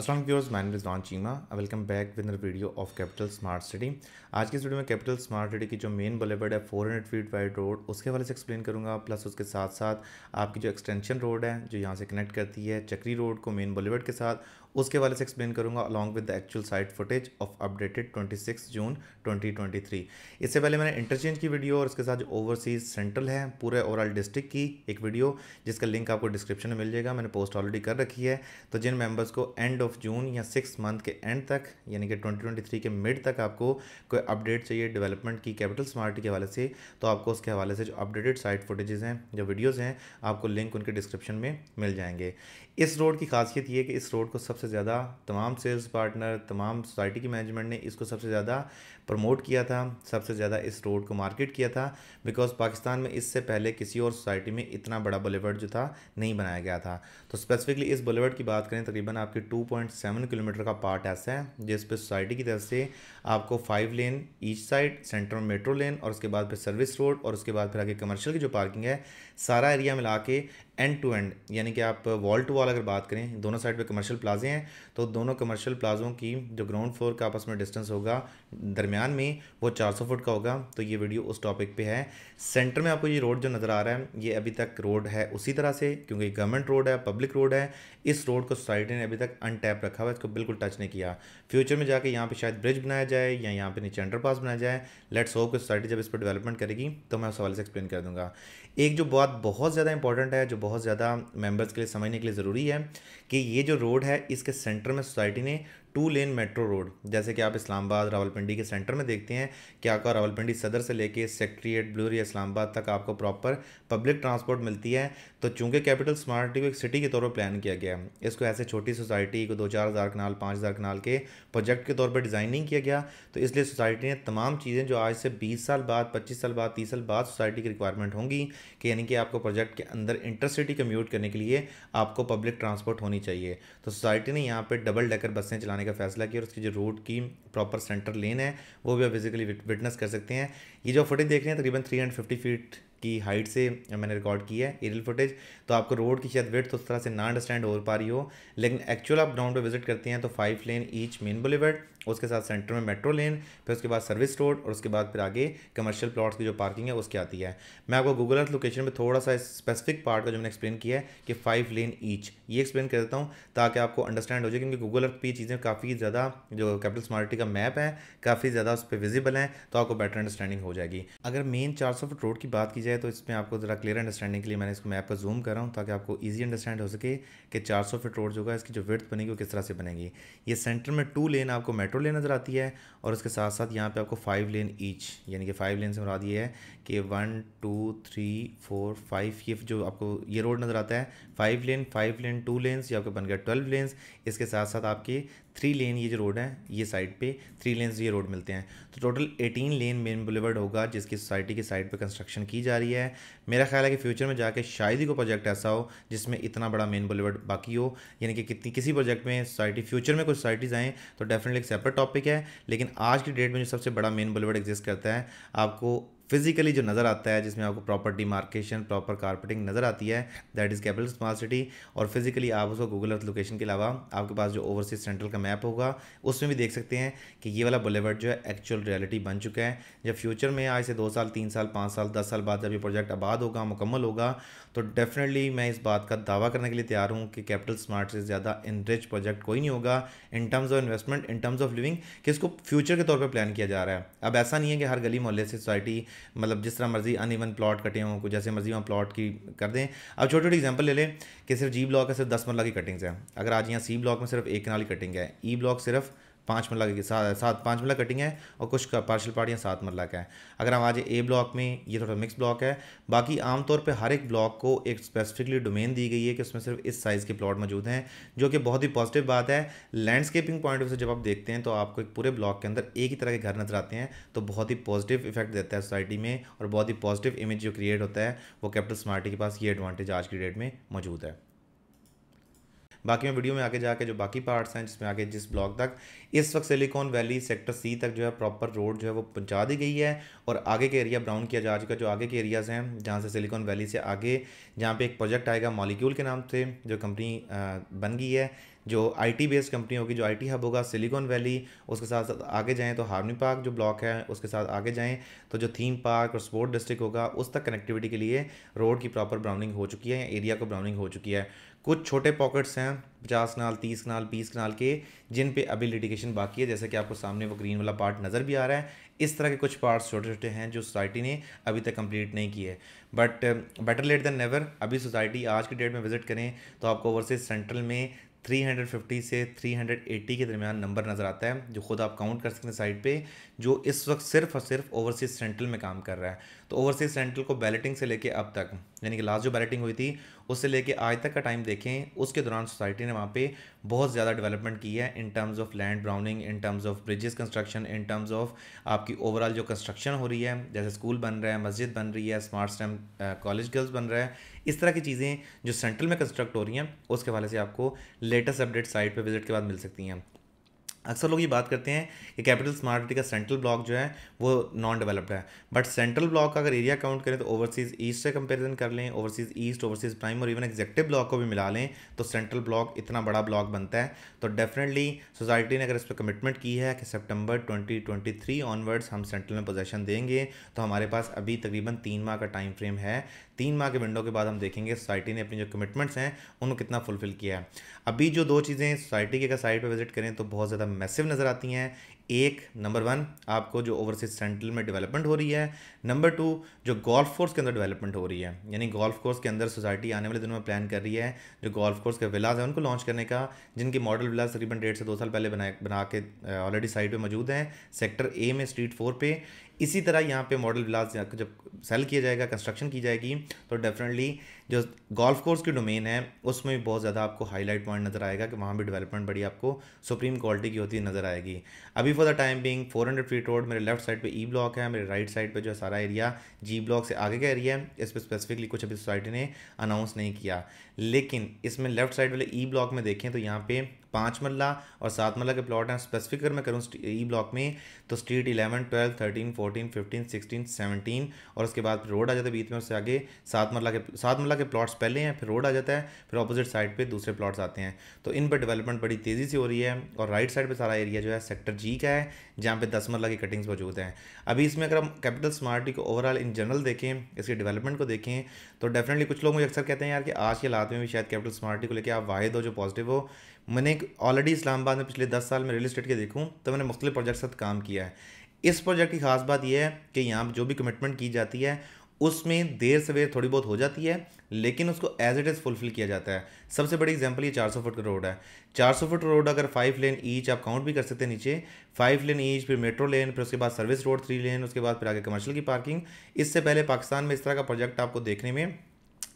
Aslam viewers मैन इज़ नॉन Cheema welcome back with video of Capital Smart City आज की इस वीडियो में कैपिटल स्मार्ट सिटी की जो मेन बलेबर्ड है 400 फीट वाइड रोड उसके हवाले से एक्सप्लेन करूँगा प्लस उसके साथ साथ आपकी जो एक्सटेंशन रोड है जो यहाँ से कनेक्ट करती है चक्री रोड को मेन बलेबर्ड के साथ उसके वाले से एक्सप्लेन करूँगा along with the actual site footage of updated 26 June 2023 इससे पहले मैंने इंटरचेंज की वीडियो और उसके साथ जो ओवरसीज सेंट्रल है पूरे ओवरऑल डिस्ट्रिक्ट की एक वीडियो जिसका लिंक आपको डिस्क्रिप्शन में मिल जाएगा मैंने पोस्ट ऑलरेडी कर रखी है तो जिन मेम्बर्स को एंड ऑफ जून या सिक्स मंथ के एंड तक यानी कि ट्वेंटी के मिड तक आपको कोई अपडेट चाहिए डेवलपमेंट की कैपिटल स्मार्ट के हवाले से तो आपको उसके हवाले से जो अपडेटेड साइट फुटेजेज़ हैं जो वीडियोज़ हैं आपको लिंक उनके डिस्क्रिप्शन में मिल जाएंगे इस रोड की खासियत ये कि इस रोड को सबसे सबसे ज़्यादा तमाम सेल्स पार्टनर तमाम सोसाइटी की मैनेजमेंट ने इसको सबसे ज़्यादा प्रमोट किया था सबसे ज़्यादा इस रोड को मार्केट किया था बिकॉज पाकिस्तान में इससे पहले किसी और सोसाइटी में इतना बड़ा बुलेवर्ड जो था नहीं बनाया गया था तो स्पेसिफिकली इस बुलेवर्ड की बात करें तकरीबन आपके 2.7 किलोमीटर का पार्ट ऐसा है जिस पर सोसाइटी की तरफ से आपको five lane each side centre में मेट्रो लेन और उसके बाद फिर सर्विस रोड और उसके बाद फिर आगे कमर्शियल की जो पार्किंग है सारा एरिया मिला के एंड टू एंड यानी कि आप वॉल टू वॉल अगर बात करें दोनों साइड पे कमर्शियल प्लाजे हैं तो दोनों कमर्शियल प्लाजों की जो ग्राउंड फ्लोर का आपस में डिस्टेंस होगा दरमियान में वो 400 फुट का होगा तो ये वीडियो उस टॉपिक पे है सेंटर में आपको ये रोड जो नज़र आ रहा है ये अभी तक रोड है उसी तरह से क्योंकि गवर्नमेंट रोड है पब्लिक रोड है इस रोड को सोसाइटी ने अभी तक अनटैप रखा हुआ इसको बिल्कुल टच नहीं किया फ्यूचर में जाके यहाँ पर शायद ब्रिज बनाया जाए या यहाँ पर नीचे अंडर बनाया जाए लेट्स होप कि सोसाइटी जब इस पर डेवलपमेंट करेगी तो मैं उस हवाले से एक्सप्लेन कर दूँगा एक जो बात बहुत ज़्यादा इंपॉर्टेंट है जो बहुत ज़्यादा मेंबर्स के लिए समझने के लिए ज़रूरी है कि ये जो रोड है इसके सेंटर में सोसाइटी ने टू लेन मेट्रो रोड जैसे कि आप इस्लामाबाद रावलपिंडी के सेंटर में देखते हैं कि आपका रावलपिंडी सदर से लेके सेक्ट्रिएट ब्लूरी इस्लामाबाद तक आपको प्रॉपर पब्लिक ट्रांसपोर्ट मिलती है तो चूंकि कैपिटल स्मार्ट सिटी को एक सिटी के तौर पर प्लान किया गया है इसको ऐसे छोटी सोसाइटी को दो चार हज़ार कनाल पाँच हज़ार कनाल के प्रोजेक्ट के तौर पर डिज़ाइन नहीं किया गया तो इसलिए सोसाइटी ने तमाम चीज़ें जो आज से बीस साल बाद पच्चीस साल बाद तीस साल बाद सोसाइटी की रिक्वायरमेंट होंगी कि यानी कि आपको प्रोजेक्ट के अंदर इंटरसिटी कम्यूट करने के लिए आपको पब्लिक ट्रांसपोर्ट होनी चाहिए तो सोसाइटी ने यहाँ पर डबल डेकर बसें चलाने बनाने का फैसला किया और उसकी जो रोड की प्रॉपर सेंटर लेन है वो भी आप फिजिकली विटनेस कर सकते हैं ये जो फुटेज देख रहे हैं तकरीबन थ्री हंड्रेड फिफ्टी फीट की हाइट से मैंने रिकॉर्ड की है एरियल फुटेज तो आपको रोड की शायद वेट तो उस तरह से ना अंडरस्टैंड हो पा रही हो लेकिन एक्चुअल आप ग्राउंड पर विजिट करते हैं तो five lane each main boulevard उसके साथ सेंटर में मेट्रो लेन फिर उसके बाद सर्विस रोड और उसके बाद फिर आगे कमर्शियल प्लॉट्स की जो पार्किंग है उसकी आती है मैं आपको गूगल अर्थ लोकेशन में थोड़ा सा स्पेसिफिक पार्ट का जो मैंने एक्सप्लेन किया है कि फाइव लेन ईच ये एक्सप्लेन कर देता हूँ ताकि आपको अंडरस्टैंड हो जाए क्योंकि गूगल अर्थ पर चीज़ें काफ़ी ज़्यादा जो कैपिटल स्मार्टी का मैप है काफ़ी ज़्यादा उस पर विजिबल है तो आपको बेटर अंडरस्टैंडिंग हो जाएगी अगर मेन चार सौ फुट रोड की बात की जाए तो इसमें आपको ज़रा क्लियर अंडरस्टैंडिंग के लिए मैंने इसको मैप पर जूम कर रहा हूँ ताकि आपको ईजी अंडरस्टैंड हो सके कि चार सौ फुट रोड जो है इसकी जो विर्थ बनेगी वो किस तरह से बनेगी ये सेंटर में टू लेन आपको मेट्रो मेट्रो लेन नज़र आती है और उसके साथ साथ यहाँ पे आपको फाइव लेन ईच यानी कि फाइव लेन से मरा दिए है कि one two three four five ये जो आपको ये रोड नज़र आता है five lane five lane two lanes या आपके बन गया ट्वेल्व लेन्स इसके साथ साथ आपकी थ्री लेन ये जो रोड है ये साइड पे थ्री लेन ये रोड मिलते हैं तो total eighteen lane main boulevard होगा जिसकी सोसाइटी की साइड पे कंस्ट्रक्शन की जा रही है मेरा ख्याल है कि फ्यूचर में जाके शायद ही कोई प्रोजेक्ट ऐसा हो जिसमें इतना बड़ा मेन बुलेवर्ड बाकी हो यानी कि कितनी किसी प्रोजेक्ट में सोसाइटी फ्यूचर में कुछ सोसाइटीज़ आएँ तो डेफिनेटली एक सेपरेट टॉपिक है लेकिन आज की डेट में जो सबसे बड़ा मेन बुलेवर्ड एग्जिस्ट करता है आपको फिजिकली जो नज़र आता है जिसमें आपको प्रॉपर डिमार्केशन प्रॉपर कारपेटिंग नज़र आती है that is Capital Smart City और फिजिकली आप उसको गूगल अर्थ लोकेशन के अलावा आपके पास जो ओवरसीज सेंट्रल का मैप होगा उसमें भी देख सकते हैं कि ये वाला बुलेवर्ड जो है एक्चुअल रियलिटी बन चुका है जब फ्यूचर में आज से दो साल तीन साल पाँच साल दस साल बाद जब ये प्रोजेक्ट आबाद होगा मुकम्मल होगा तो डेफिनेटली मैं इस बात का दावा करने के लिए तैयार हूँ कि कैपिटल स्मार्ट से ज़्यादा इन रिच प्रोजेक्ट कोई नहीं होगा in terms of investment in terms of living कि इसको फ्यूचर के तौर पर प्लान किया जा रहा है अब ऐसा नहीं है कि हर गली मोहल्ले से सोसाइटी मतलब जिस तरह मर्जी अन ईवन प्लॉट कटे हों कुछ जैसे मर्जी वहाँ प्लॉट की कर दें अब छोटी छोटी एग्जाम्पल ले लें कि सिर्फ जी ब्लॉक है सिर्फ दस मरला की कटिंग्स हैं अगर आज यहाँ सी ब्लॉक में सिर्फ एक कनाल की कटिंग है ई e ब्लॉक सिर्फ पाँच मरला की सात सात पाँच मरला कटिंग है और कुछ का पार्शल पार्टियाँ सात मरला का है अगर हम आज ए ब्लॉक में ये थोड़ा मिक्स ब्लॉक है बाकी आमतौर पर हर एक ब्लॉक को एक स्पेसिफिकली डोमेन दी गई है कि उसमें सिर्फ इस साइज़ के प्लॉट मौजूद हैं जो कि बहुत ही पॉजिटिव बात है लैंडस्केपिंग पॉइंट ऑफ व्यू से जब आप देखते हैं तो आपको एक पूरे ब्लॉक के अंदर एक ही तरह के घर नजर आते हैं तो बहुत ही पॉजिटिव इफेक्ट देता है सोसाइटी में और बहुत ही पॉजिटिव इमेज जो क्रिएट होता है वो कैपिटल स्मार्टी के पास ये एडवांटेज आज की डेट में मौजूद है बाकी मैं वीडियो में आगे जाके जो बाकी पार्ट्स हैं जिसमें आगे जिस ब्लॉक तक इस वक्त सिलिकॉन वैली सेक्टर सी तक जो है प्रॉपर रोड जो है वो पहुँचा दी गई है और आगे के एरिया ब्राउन किया जा चुका जो आगे के एरियाज़ हैं जहाँ से सिलिकॉन वैली से आगे जहाँ पर एक प्रोजेक्ट आएगा मॉलिक्यूल के नाम से जो कंपनी बन गई है जो आईटी बेस्ड कंपनी होगी जो आईटी हब होगा सिलिकॉन वैली उसके साथ साथ आगे जाएँ तो हार्मी पार्क जो ब्लॉक है उसके साथ आगे जाएँ तो जो थीम पार्क और स्पोर्ट डिस्ट्रिक्ट होगा उस तक कनेक्टिविटी के लिए रोड की प्रॉपर ब्राउनिंग हो चुकी है या एरिया को ब्राउनिंग हो चुकी है कुछ छोटे पॉकेट्स हैं पचास कनाल तीस कनाल बीस कनाल के जिन पे अभी लिटिगेशन बाकी है जैसे कि आपको सामने वो ग्रीन वाला पार्ट नज़र भी आ रहा है इस तरह के कुछ पार्ट्स छोटे छोटे हैं जो सोसाइटी ने अभी तक कंप्लीट नहीं किए but better late than never अभी सोसाइटी आज की डेट में विज़िट करें तो आपको ओवरसीज सेंट्रल में 350 से 380 के दरमियान नंबर नज़र आता है जो खुद आप काउंट कर सकते हैं साइड पे जो इस वक्त सिर्फ और सिर्फ ओवरसीज सेंट्रल में काम कर रहा है तो ओवरसीज सेंट्रल को बैलेटिंग से लेके अब तक यानी कि लास्ट जो बैलेटिंग हुई थी उससे लेके आज तक का टाइम देखें उसके दौरान सोसाइटी ने वहाँ पे बहुत ज़्यादा डेवलपमेंट की है in terms of land browning in terms of bridges construction in terms of आपकी ओवरऑल जो कंस्ट्रक्शन हो रही है जैसे स्कूल बन रहा है मस्जिद बन रही है स्मार्ट स्टैम कॉलेज गर्ल्स बन रहा है इस तरह की चीज़ें जो सेंट्रल में कंस्ट्रक्ट हो रही हैं उसके हवाले से आपको लेटेस्ट अपडेट साइट पर विजिट के बाद मिल सकती हैं अक्सर लोग ये बात करते हैं कि कैपिटल स्मार्ट सिटी का सेंट्रल ब्लॉक जो है वो नॉन डेवलप्ड है बट सेंट्रल ब्लॉक का अगर एरिया काउंट करें तो ओवरसीज़ ईस्ट से कंपैरिजन कर लें ओवरसीज़ ईस्ट ओवरसीज़ प्राइम और इवन एग्जेक्टिव ब्लॉक को भी मिला लें तो सेंट्रल ब्लॉक इतना बड़ा ब्लॉक बनता है तो डेफिनेटली सोसाइटी ने अगर इस पर कमिटमेंट की है कि सेप्टेम्बर ट्वेंटी ऑनवर्ड्स हम सेंट्रल में पोजेशन देंगे तो हमारे पास अभी तकरीबन तीन माह का टाइम फ्रेम है तीन माह के विंडो के बाद हम देखेंगे सोसाइटी ने अपनी जो कमिटमेंट्स हैं उनको कितना फुलफिल किया है अभी जो दो चीज़ें सोसाइटी की अगर साइट पर विजिट करें तो बहुत ज़्यादा मैसिव नज़र आती हैं एक नंबर वन आपको जो ओवरसीज सेंट्रल में डेवलपमेंट हो रही है नंबर टू जो गोल्फ कोर्स के अंदर डेवलपमेंट हो रही है यानी गोल्फ कोर्स के अंदर सोसाइटी आने वाले दिनों में प्लान कर रही है जो गोल्फ कोर्स के विलाज हैं उनको लॉन्च करने का जिनके मॉडल विलाज तकरीबन डेढ़ से दो साल पहले बनाए बना के ऑलरेडी साइट पर मौजूद हैं सेक्टर ए में स्ट्रीट फोर पे इसी तरह यहाँ पे मॉडल विलास जब सेल किया जाएगा कंस्ट्रक्शन की जाएगी तो डेफिनेटली जो गोल्फ कोर्स की डोमेन है उसमें भी बहुत ज़्यादा आपको हाईलाइट पॉइंट नज़र आएगा कि वहाँ भी डेवलपमेंट बड़ी आपको सुप्रीम क्वालिटी की होती नज़र आएगी अभी for the time being four hundred feet road मेरे लेफ्ट साइड पे ई e ब्लॉक है मेरे राइट साइड पे जो है सारा एरिया जी ब्लॉक से आगे का एरिया है इस पर स्पेसिफिकली कुछ अभी सोसाइटी ने अनाउंस नहीं किया लेकिन इसमें लेफ्ट साइड वाले ई e ब्लॉक में देखें तो यहाँ पे पाँच मल्ला और सात मल्ला के प्लॉट हैं स्पेसिफिक अगर मैं करूँ ई ब्लॉक में तो street eleven twelve thirteen fourteen fifteen sixteen seventeen और उसके बाद फिर रोड आ जाता है बीच में उससे आगे सात मल्ला के सात मल्ला के प्लॉट्स पहले हैं फिर रोड आ जाता है फिर अपोजिट साइड पर दूसरे प्लॉट्स आते हैं तो इन पर डेवलपमेंट बड़ी तेज़ी से हो रही है और राइट साइड पर सारा एरिया जो है सेक्टर जी का है जहाँ पर दस मल्ला की कटिंग्स मौजूद हैं अभी इसमें अगर हम कैपिटल स्मार्ट को ओवरऑल इन जनरल देखें इसके डेवलपमेंट को देखें तो डेफिनेटली कुछ लोग मुझे अक्सर कहते हैं यार कि आज के हालात में भी शायद कैपिटल स्मार्टी को लेकर आप वाहिद हो जो पॉजिटिव हो मैंने एक ऑलरेडी इस्लामाबाद में पिछले दस साल में रियल इस्टेट के देखूँ तो मैंने मुख्तलिफ प्रोजेक्ट के साथ काम किया है इस प्रोजेक्ट की खास बात यह है कि यहाँ जो भी कमिटमेंट की जाती है उसमें देर सवेर थोड़ी बहुत हो जाती है लेकिन उसको एज इट इज़ फुलफिल किया जाता है सबसे बड़ी एग्जांपल ये 400 फुट का रोड है 400 फुट रोड अगर फाइव लेन ईच आप काउंट भी कर सकते हैं नीचे फाइव लेन ईच फिर मेट्रो लेन फिर उसके बाद सर्विस रोड थ्री लेन उसके बाद फिर आगे कमर्शियल की पार्किंग इससे पहले पाकिस्तान में इस तरह का प्रोजेक्ट आपको देखने में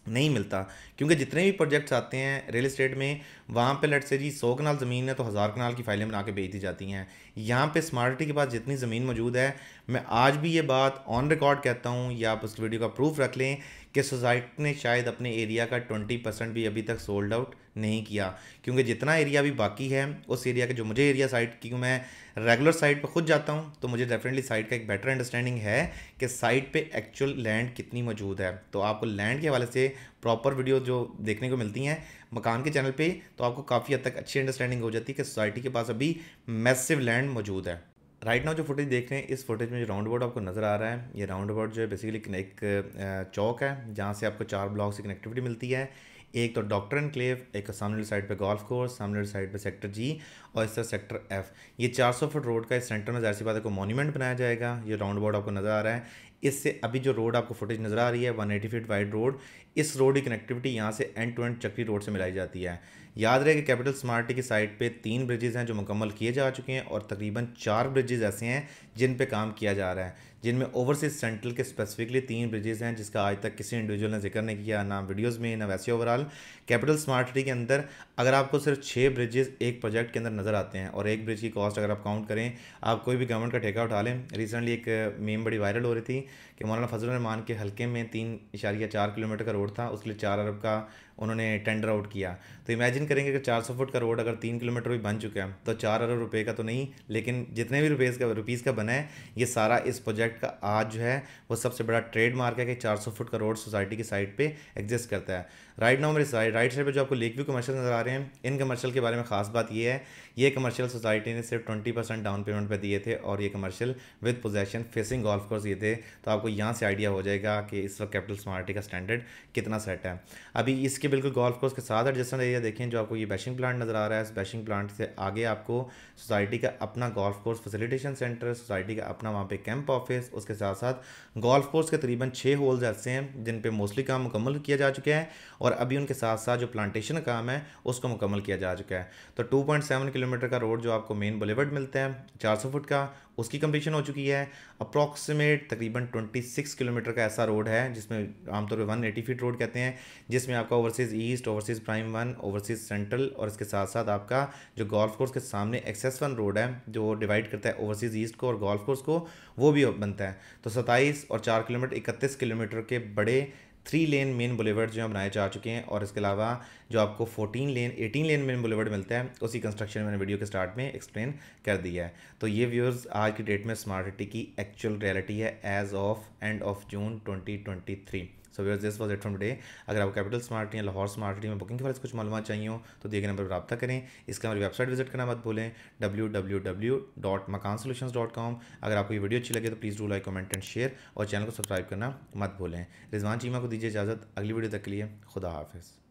नहीं मिलता क्योंकि जितने भी प्रोजेक्ट्स आते हैं रियल इस्टेट में वहाँ पे लट से जी सौ कनाल ज़मीन है तो हज़ार कनाल की फाइलें बना के बेच दी जाती हैं यहाँ पे स्मार्टी के पास जितनी ज़मीन मौजूद है मैं आज भी ये बात ऑन रिकॉर्ड कहता हूँ या आप उस वीडियो का प्रूफ रख लें कि सोसाइटी ने शायद अपने एरिया का ट्वेंटी परसेंट भी अभी तक सोल्ड आउट नहीं किया क्योंकि जितना एरिया भी बाकी है उस एरिया के जो मुझे एरिया साइट क्योंकि मैं रेगुलर साइट पर खुद जाता हूँ तो मुझे डेफिनेटली साइट का एक बेटर अंडरस्टैंडिंग है कि साइट पर एक्चुअल लैंड कितनी मौजूद है तो आपको लैंड के हवाले से प्रॉपर वीडियो जो देखने को मिलती हैं मकान के चैनल पर तो आपको काफ़ी हद तक अच्छी अंडरस्टैंडिंग हो जाती है कि सोसाइटी के पास अभी मैसिव लैंड मौजूद है राइट नाउ जो फुटेज देख रहे हैं इस फुटेज में जो राउंड अबाउट आपको नज़र आ रहा है ये राउंड अबाउट जो है बेसिकली एक चौक है जहाँ से आपको चार ब्लॉक से कनेक्टिविटी मिलती है एक तो डॉक्टर क्लेव एक सामने वाली साइड पे गोल्फ कोर्स सामने वाली साइड पे सेक्टर जी और इस तरह सेक्टर एफ ये 400 फुट रोड का इस सेंटर में जाहिर सी बात है को मॉन्यूमेंट बनाया जाएगा ये राउंड बोर्ड आपको नज़र आ रहा है इससे अभी जो रोड आपको फुटेज नज़र आ रही है one eighty feet wide road इस रोड की कनेक्टिविटी यहाँ से end to end Chakri road से मिलाई जाती है याद रहे कि कैपिटल स्मार्ट की साइट पे तीन ब्रिजेज़ हैं जो मुकम्मल किए जा चुके हैं और तकरीबन चार ब्रिजेज़ ऐसे हैं जिन पे काम किया जा रहा है जिनमें ओवरसीज सेंट्रल के स्पेसिफिकली तीन ब्रिजेज़ हैं जिसका आज तक किसी इंडिविजुअल ने जिक्र नहीं किया ना वीडियोज़ में ना वैसे ओवरऑल कैपिटल स्मार्ट सिटी के अंदर अगर आपको सिर्फ छः ब्रिजेज़ एक प्रोजेक्ट के अंदर नज़र आते हैं और एक ब्रिज की कॉस्ट अगर आप काउंट करें आप कोई भी गवर्नमेंट का ठेका उठा लें रिसेंटली एक मेम बड़ी वायरल हो रही थी कि मौलाना फजल रहमान के हल्के में तीन इशारिया चार किलोमीटर का रोड था उसके लिए चार अरब का उन्होंने टेंडर आउट किया तो इमेजिन करेंगे कि चार सौ फुट का रोड अगर तीन किलोमीटर भी बन चुका है तो चार अरब रुपये का तो नहीं लेकिन जितने भी रुपये का रुपीज़ का बना है ये सारा इस प्रोजेक्ट का आज जो है वो सबसे बड़ा ट्रेडमार्क है कि चार सौ फुट का रोड सोसाइटी की साइड पर एग्जिस्ट करता है राइट नाउ मेरे साइड राइट साइड पर जो आपको लेक व्यू कमर्शियल नज़र आ रहे हैं इन कमर्शियल के बारे में खास बात ये है ये कमर्शियल सोसाइटी ने सिर्फ ट्वेंटी परसेंट डाउन पेमेंट पर दिए थे और ये commercial with possession facing golf course ये थे तो आपको यहाँ से आइडिया हो जाएगा कि इस वक्त कैपिटल स्मार्टी का स्टैंडर्ड कितना सेट है अभी इसके इसके बिल्कुल गोल्फ कोर्स के साथ एडजस्टेंट एरिया देखें जो आपको ये बैशिंग प्लांट नज़र आ रहा है इस बैशिंग प्लांट से आगे आपको सोसाइटी का अपना golf course facilitation centre society का अपना वहाँ पे कैंप ऑफिस उसके साथ साथ गोल्फ कोर्स के तरीबन छः होल्स ऐसे हैं जिन पर मोस्टली काम मुकम्मल किया जा चुका है और अभी उनके साथ साथ जो प्लांटेशन का काम है उसको मुकम्मल किया जा चुका है तो टू किलोमीटर का रोड जो आपको मेन बुलेवर्ड मिलता है चार फुट का उसकी कंप्लीशन हो चुकी है अप्रॉक्सीमेट तकरीबन 26 किलोमीटर का ऐसा रोड है जिसमें आमतौर पर 180 फीट रोड कहते हैं जिसमें आपका Overseas East Overseas Prime One Overseas Central और इसके साथ साथ आपका जो गोल्फ कोर्स के सामने एक्सेस वन रोड है जो डिवाइड करता है ओवरसीज़ ईस्ट को और गोल्फ कोर्स को वो भी बनता है तो सत्ताईस और चार किलोमीटर इकतीस किलोमीटर के बड़े थ्री लेन मेन बुलेवर्ड जो बनाए जा चुके हैं और इसके अलावा जो आपको 14 लेन 18 लेन मेन बुलेवर्ड मिलता है उसी कंस्ट्रक्शन मैंने वीडियो के स्टार्ट में एक्सप्लेन कर दिया है तो ये व्यूअर्स आज की डेट में स्मार्ट सिटी की एक्चुअल रियलिटी है as of end of June three so where this was it from day अगर आप कैपिटल स्मार्ट या लाहौर स्मार्ट में बुकिंग के बारे में कुछ मालूम चाहिए हो तो दिए गए नंबर पर रब्ता करें इसका हमारी वेबसाइट विजिट करना मत भूलें W W W dot Makaan solution dot com अगर आपको ये वीडियो अच्छी लगे तो please do like comment and share और चैनल को सब्सक्राइब करना मत भूलें रिजवान चीमा को दीजिए इजाज़त अगली वीडियो तक के लिए खुदा हाफिज़